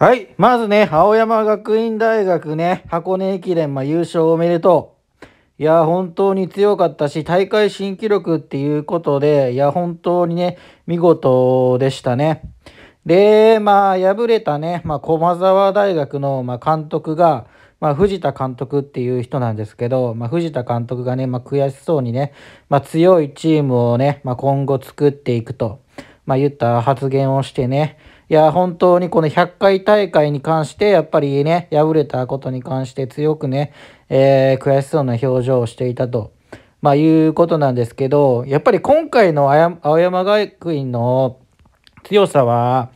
はい。まずね、青山学院大学ね、箱根駅伝、まあ、優勝おめでとう。いや、本当に強かったし、大会新記録っていうことで、いや、本当にね、見事でしたね。で、まあ、敗れたね、まあ、駒沢大学の、ま監督が、まあ、藤田監督っていう人なんですけど、まあ、藤田監督がね、まあ、悔しそうにね、まあ、強いチームをね、まあ、今後作っていくと、まあ、言った発言をしてね、いや、本当にこの100回大会に関して、やっぱりね、敗れたことに関して強くね、えー、悔しそうな表情をしていたと、まあ、いうことなんですけど、やっぱり今回の青山学院の強さは、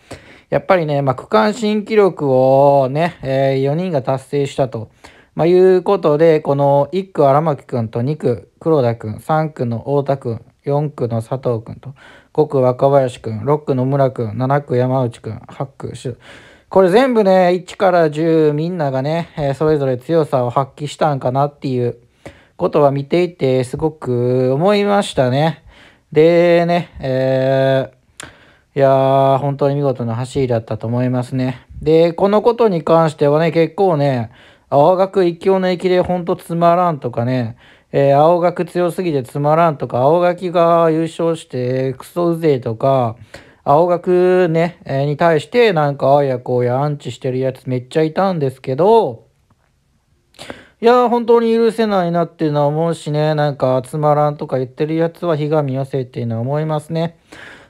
やっぱりね、まあ、区間新記録をね、えー、4人が達成したと。まあ、いうことで、この1区荒牧君と2区黒田君、3区の太田くん、4区の佐藤君と5区若林君6区野村君7区山内君8区これ全部ね1から10みんながね、えー、それぞれ強さを発揮したんかなっていうことは見ていてすごく思いましたね。でね、えー、いやー本当に見事な走りだったと思いますね。でこのことに関してはね結構ね青学一強の駅でほんとつまらんとかねえー、青学強すぎてつまらんとか、青学が優勝してクソうぜえとか、青学ね、えー、に対してなんかああやこうやアンチしてるやつめっちゃいたんですけど、いや、本当に許せないなっていうのは思うしね、なんかつまらんとか言ってるやつはひがみよせっていうのは思いますね。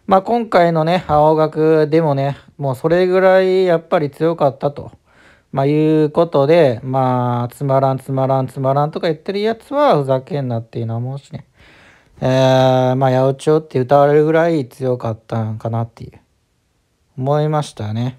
まあ今回のね、青学でもね、もうそれぐらいやっぱり強かったと。まあ、いうことで、まあ、つまらん、つまらん、つまらんとか言ってるやつは、ふざけんなっていうのは思うしね。えー、まあ、八百長って歌われるぐらい強かったんかなっていう、思いましたね。